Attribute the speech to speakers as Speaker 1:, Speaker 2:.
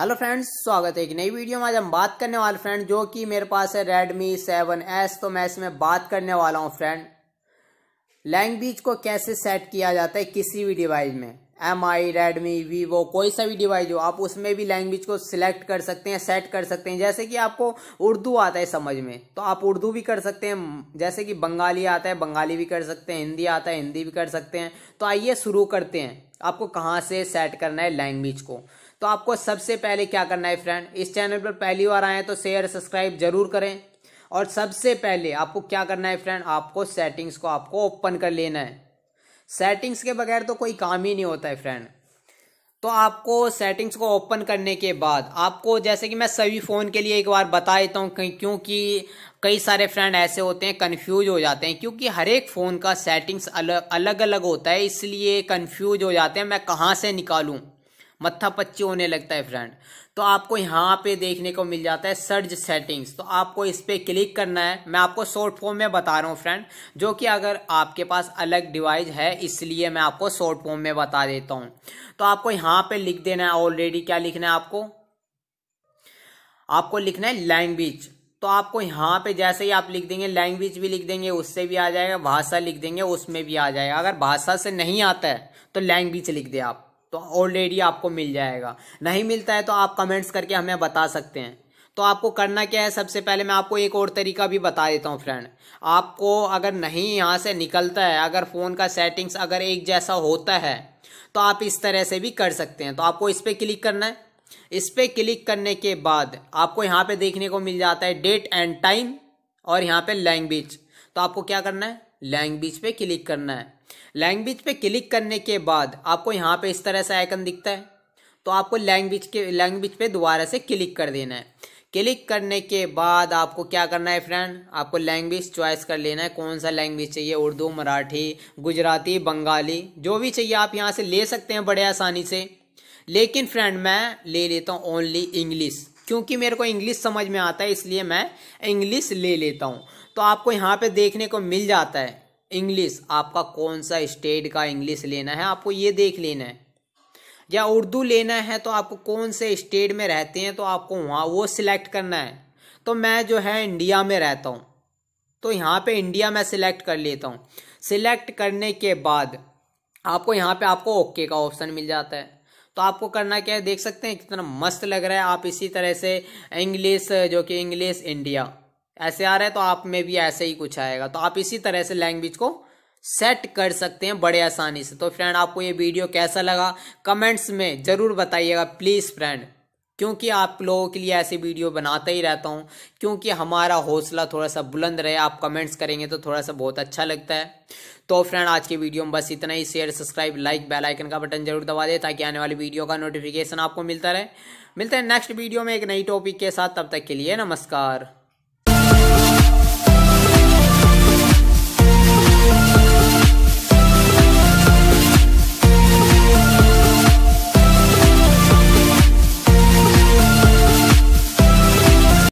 Speaker 1: hello friends स्वागत है एक नई वीडियो में आज हम बात करने वाले फ्रेंड जो कि मेरे पास है रेडमी सेवन एस तो मैं इसमें बात करने वाला हूँ फ्रेंड लैंग्वेज को कैसे सेट किया जाता है किसी भी डिवाइस में एम आई रेडमी वीवो कोई सा भी डिवाइस हो आप उसमें भी लैंग्वेज को सिलेक्ट कर सकते हैं सेट कर सकते हैं जैसे कि आपको उर्दू आता है समझ में तो आप उर्दू भी कर सकते हैं जैसे कि बंगाली आता है बंगाली भी कर सकते हैं हिंदी आता है हिंदी भी कर सकते हैं तो आइए शुरू करते हैं आपको कहाँ से सेट करना है लैंग्वेज को तो आपको सबसे पहले क्या करना है फ्रेंड इस चैनल पर पहली बार आए हैं तो शेयर सब्सक्राइब जरूर करें और सबसे पहले आपको क्या करना है फ्रेंड आपको सेटिंग्स को आपको ओपन कर लेना है सेटिंग्स के बगैर तो कोई काम ही नहीं होता है फ्रेंड तो आपको सेटिंग्स को ओपन करने के बाद आपको जैसे कि मैं सभी फ़ोन के लिए एक बार बता देता हूँ क्योंकि कई सारे फ्रेंड ऐसे होते हैं कंफ्यूज हो जाते हैं क्योंकि हर एक फ़ोन का सेटिंग्स अलग अलग अलग होता है इसलिए कंफ्यूज हो जाते हैं मैं कहाँ से निकालूँ मत्था पच्ची होने लगता है फ्रेंड तो आपको यहाँ पे देखने को मिल जाता है सर्ज सेटिंग्स तो आपको इस पर क्लिक करना है मैं आपको शॉर्ट फॉर्म में बता रहा हूँ फ्रेंड जो कि अगर आपके पास अलग डिवाइस है इसलिए मैं आपको शॉर्ट फॉर्म में बता देता हूँ तो आपको यहाँ पे लिख देना है ऑलरेडी क्या लिखना है आपको आपको लिखना है लैंग्वेज तो आपको यहाँ पे जैसे ही आप लिख देंगे लैंग्वेज भी लिख देंगे उससे भी आ जाएगा भाषा लिख देंगे उसमें भी आ जाएगा अगर भाषा से नहीं आता है तो लैंग्वेज लिख दे आप तो ऑलरेडी आपको मिल जाएगा नहीं मिलता है तो आप कमेंट्स करके हमें बता सकते हैं तो आपको करना क्या है सबसे पहले मैं आपको एक और तरीका भी बता देता हूँ फ्रेंड आपको अगर नहीं यहाँ से निकलता है अगर फ़ोन का सेटिंग्स अगर एक जैसा होता है तो आप इस तरह से भी कर सकते हैं तो आपको इस पर क्लिक करना है इस पर क्लिक करने के बाद आपको यहाँ पे देखने को मिल जाता है डेट एंड टाइम और यहाँ पे लैंग्वेज तो आपको क्या करना है लैंग्वेज पे क्लिक करना है लैंग्वेज पे क्लिक करने के बाद आपको यहाँ पे इस तरह से आइकन दिखता है तो आपको लैंग्वेज के लैंग्वेज पे दोबारा से क्लिक कर देना है क्लिक करने के बाद आपको क्या करना है फ्रेंड आपको लैंग्वेज चॉइस कर लेना है कौन सा लैंग्वेज चाहिए उर्दू मराठी गुजराती बंगाली जो भी चाहिए आप यहाँ से ले सकते हैं बड़े आसानी से लेकिन फ्रेंड मैं ले लेता हूँ ओनली इंग्लिश क्योंकि मेरे को इंग्लिश समझ में आता है इसलिए मैं इंग्लिश ले लेता हूँ तो आपको यहाँ पे देखने को मिल जाता है इंग्लिश आपका कौन सा स्टेट का इंग्लिश लेना है आपको ये देख लेना है या उर्दू लेना है तो आपको कौन से स्टेट में रहते हैं तो आपको वहाँ वो सिलेक्ट करना है तो मैं जो है इंडिया में रहता हूँ तो यहाँ पे इंडिया मैं सिलेक्ट कर लेता हूँ सिलेक्ट करने के बाद आपको यहाँ पे आपको ओके का ऑप्शन मिल जाता है तो आपको करना क्या है देख सकते हैं कितना मस्त लग रहा है आप इसी तरह से इंग्लिश जो कि इंग्लिश इंडिया ऐसे आ रहा है तो आप में भी ऐसे ही कुछ आएगा तो आप इसी तरह से लैंग्वेज को सेट कर सकते हैं बड़े आसानी से तो फ्रेंड आपको ये वीडियो कैसा लगा कमेंट्स में ज़रूर बताइएगा प्लीज़ फ्रेंड क्योंकि आप लोगों के लिए ऐसी वीडियो बनाता ही रहता हूँ क्योंकि हमारा हौसला थोड़ा सा बुलंद रहे आप कमेंट्स करेंगे तो थोड़ा सा बहुत अच्छा लगता है तो फ्रेंड आज के वीडियो में बस इतना ही share subscribe like bell icon का बटन जरूर दबा दे ताकि आने वाली वीडियो का नोटिफिकेशन आपको मिलता रहे मिलते हैं नेक्स्ट वीडियो में एक नई टॉपिक के साथ तब तक के लिए नमस्कार